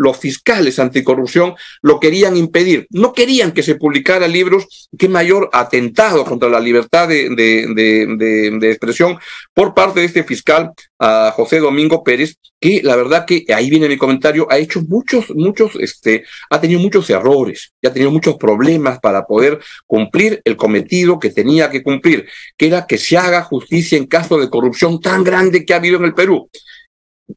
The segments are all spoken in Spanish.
los fiscales anticorrupción lo querían impedir. No querían que se publicara libros. Qué mayor atentado contra la libertad de, expresión por parte de este fiscal José Domingo Pérez, que la verdad que ahí viene mi comentario, ha hecho muchos, muchos, este, ha tenido muchos errores y ha tenido muchos problemas para poder cumplir el cometido que tenía que cumplir, que era que se haga justicia en caso de corrupción tan grande que ha habido en el Perú.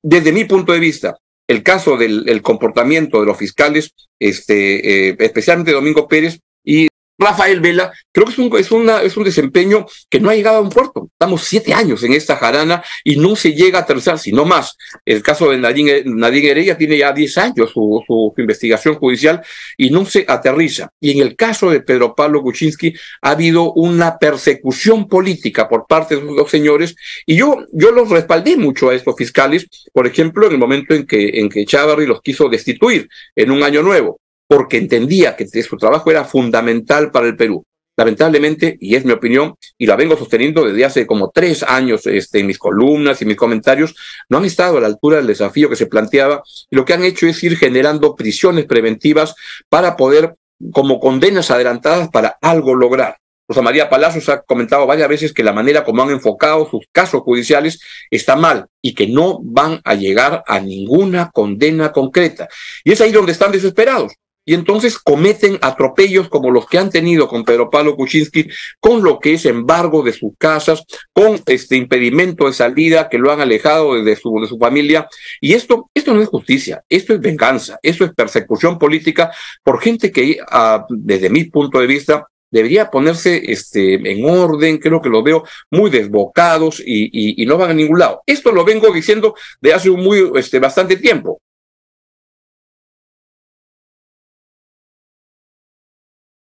Desde mi punto de vista, el caso del comportamiento de los fiscales, este, eh, especialmente Domingo Pérez, y Rafael Vela, creo que es un, es, una, es un desempeño que no ha llegado a un puerto. Estamos siete años en esta jarana y no se llega a aterrizar, sino más. El caso de Nadine, Nadine Heredia tiene ya diez años su, su, investigación judicial y no se aterriza. Y en el caso de Pedro Pablo Kuczynski ha habido una persecución política por parte de los dos señores y yo, yo los respaldé mucho a estos fiscales, por ejemplo, en el momento en que, en que los quiso destituir en un año nuevo porque entendía que su este trabajo era fundamental para el Perú. Lamentablemente, y es mi opinión, y la vengo sosteniendo desde hace como tres años este, en mis columnas y mis comentarios, no han estado a la altura del desafío que se planteaba y lo que han hecho es ir generando prisiones preventivas para poder, como condenas adelantadas, para algo lograr. Rosa María Palacios ha comentado varias veces que la manera como han enfocado sus casos judiciales está mal y que no van a llegar a ninguna condena concreta. Y es ahí donde están desesperados, y entonces cometen atropellos como los que han tenido con Pedro Pablo Kuczynski, con lo que es embargo de sus casas, con este impedimento de salida que lo han alejado de su, de su familia. Y esto, esto no es justicia, esto es venganza, esto es persecución política por gente que, ah, desde mi punto de vista, debería ponerse este, en orden, creo que lo veo muy desbocados y, y, y, no van a ningún lado. Esto lo vengo diciendo de hace un muy, este, bastante tiempo.